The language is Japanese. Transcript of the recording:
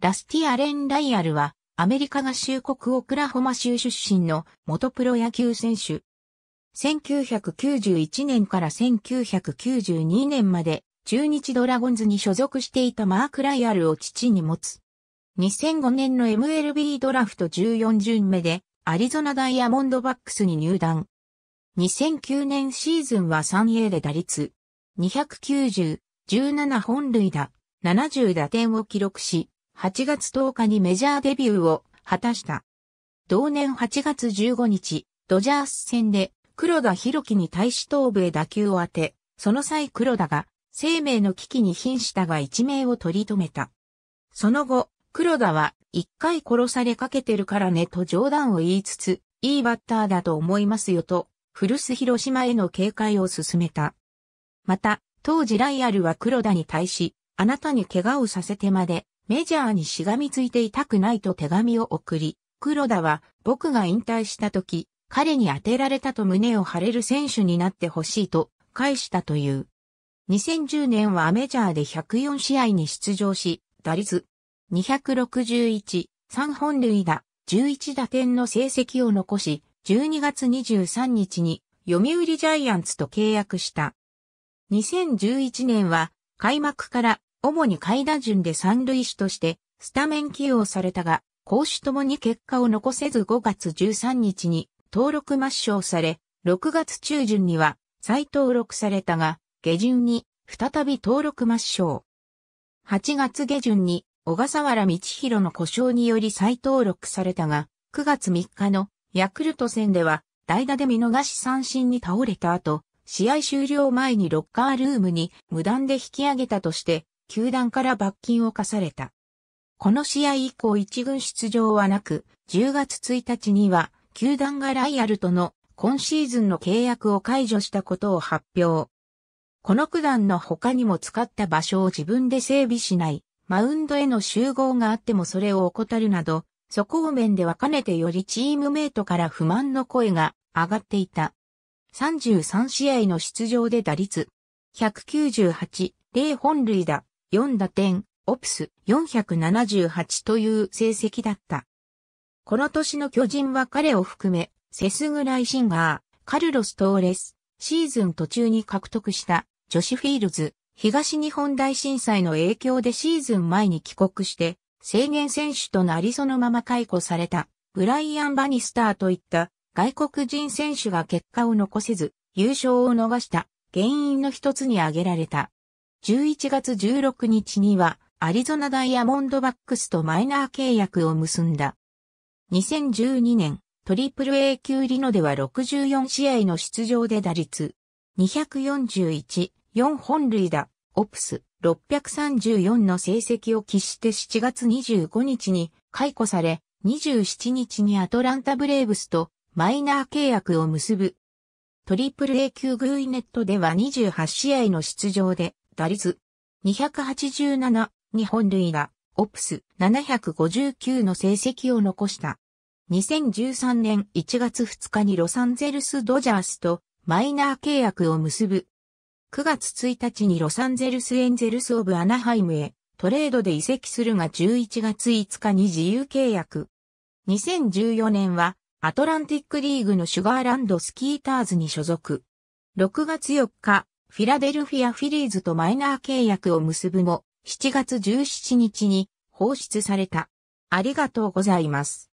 ラスティ・アレン・ライアルは、アメリカ合衆国オクラホマ州出身の元プロ野球選手。1991年から1992年まで、中日ドラゴンズに所属していたマーク・ライアルを父に持つ。2005年の MLB ドラフト14巡目で、アリゾナダイヤモンドバックスに入団。2009年シーズンは 3A で打率290、17本塁打、70打点を記録し、8月10日にメジャーデビューを果たした。同年8月15日、ドジャース戦で黒田博樹に対し頭部へ打球を当て、その際黒田が生命の危機に瀕したが一命を取り留めた。その後、黒田は一回殺されかけてるからねと冗談を言いつつ、いいバッターだと思いますよと、古巣広島への警戒を進めた。また、当時ライアルは黒田に対し、あなたに怪我をさせてまで、メジャーにしがみついていたくないと手紙を送り、黒田は僕が引退した時、彼に当てられたと胸を張れる選手になってほしいと返したという。2010年はメジャーで104試合に出場し、打率261、3本塁打、11打点の成績を残し、12月23日に読売ジャイアンツと契約した。2011年は開幕から主に下位打順で三塁手としてスタメン起用されたが、攻守ともに結果を残せず5月13日に登録抹消され、6月中旬には再登録されたが、下旬に再び登録抹消。8月下旬に小笠原道弘の故障により再登録されたが、9月3日のヤクルト戦では代打で見逃し三振に倒れた後、試合終了前にロッカールームに無断で引き上げたとして球団から罰金を課された。この試合以降一軍出場はなく、10月1日には、球団がライアルとの今シーズンの契約を解除したことを発表。この九段の他にも使った場所を自分で整備しない、マウンドへの集合があってもそれを怠るなど、素行面ではかねてよりチームメイトから不満の声が上がっていた。33試合の出場で打率198、0本塁打、4打点、オプス478という成績だった。この年の巨人は彼を含め、セスグライシンガー、カルロス・トーレス、シーズン途中に獲得したジョシ・フィールズ、東日本大震災の影響でシーズン前に帰国して、制限選手となりそのまま解雇された、ブライアン・バニスターといった外国人選手が結果を残せず、優勝を逃した原因の一つに挙げられた。11月16日にはアリゾナダイヤモンドバックスとマイナー契約を結んだ。2012年、トリプル A 級リノでは64試合の出場で打率241、4本塁打、オプス634の成績を喫して7月25日に解雇され、27日にアトランタブレーブスとマイナー契約を結ぶ。トリプル A 級グイネットでは28試合の出場で打率287日本塁が、オプス759の成績を残した。2013年1月2日にロサンゼルスドジャースとマイナー契約を結ぶ。9月1日にロサンゼルスエンゼルスオブアナハイムへトレードで移籍するが11月5日に自由契約。2014年はアトランティックリーグのシュガーランドスキーターズに所属。6月4日、フィラデルフィア・フィリーズとマイナー契約を結ぶも、7月17日に放出された。ありがとうございます。